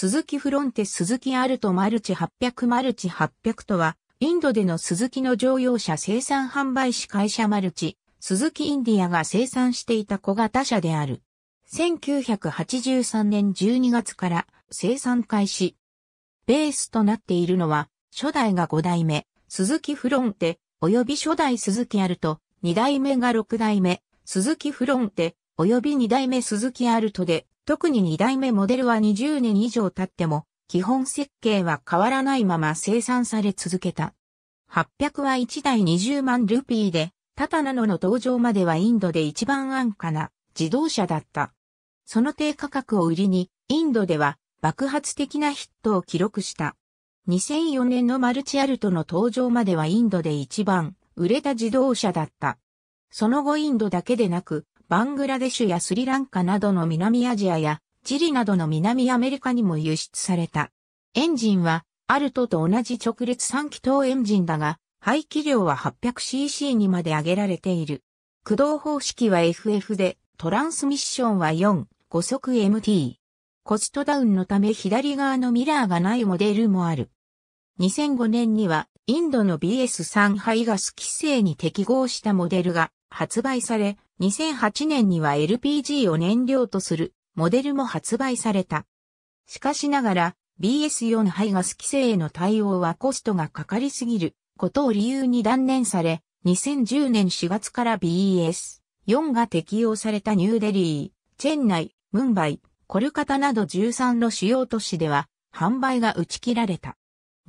鈴木フロンテ鈴木アルトマルチ800マルチ800とは、インドでの鈴木の乗用車生産販売士会社マルチ、鈴木インディアが生産していた小型車である。1983年12月から生産開始。ベースとなっているのは、初代が5代目、鈴木フロンテ、及び初代鈴木アルト、2代目が6代目、鈴木フロンテ、及び2代目鈴木アルトで、特に2代目モデルは20年以上経っても、基本設計は変わらないまま生産され続けた。800は1台20万ルピーで、タタナノの登場まではインドで一番安価な自動車だった。その低価格を売りに、インドでは爆発的なヒットを記録した。2004年のマルチアルトの登場まではインドで一番売れた自動車だった。その後インドだけでなく、バングラデシュやスリランカなどの南アジアやチリなどの南アメリカにも輸出された。エンジンはアルトと同じ直列3気筒エンジンだが、排気量は 800cc にまで上げられている。駆動方式は FF で、トランスミッションは4、5速 MT。コストダウンのため左側のミラーがないモデルもある。2005年にはインドの BS3 排ガス規制に適合したモデルが発売され、2008年には LPG を燃料とするモデルも発売された。しかしながら BS4 排ガス規制への対応はコストがかかりすぎることを理由に断念され、2010年4月から BS4 が適用されたニューデリー、チェンナイ、ムンバイ、コルカタなど13の主要都市では販売が打ち切られた。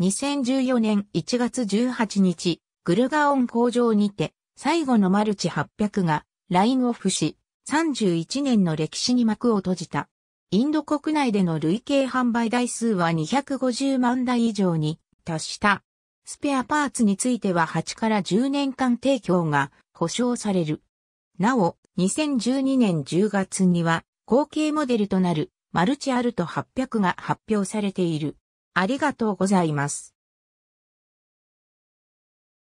2014年1月18日、グルガオン工場にて最後のマルチ800がラインオフし、31年の歴史に幕を閉じた。インド国内での累計販売台数は250万台以上に達した。スペアパーツについては8から10年間提供が保証される。なお、2012年10月には後継モデルとなるマルチアルト800が発表されている。ありがとうございます。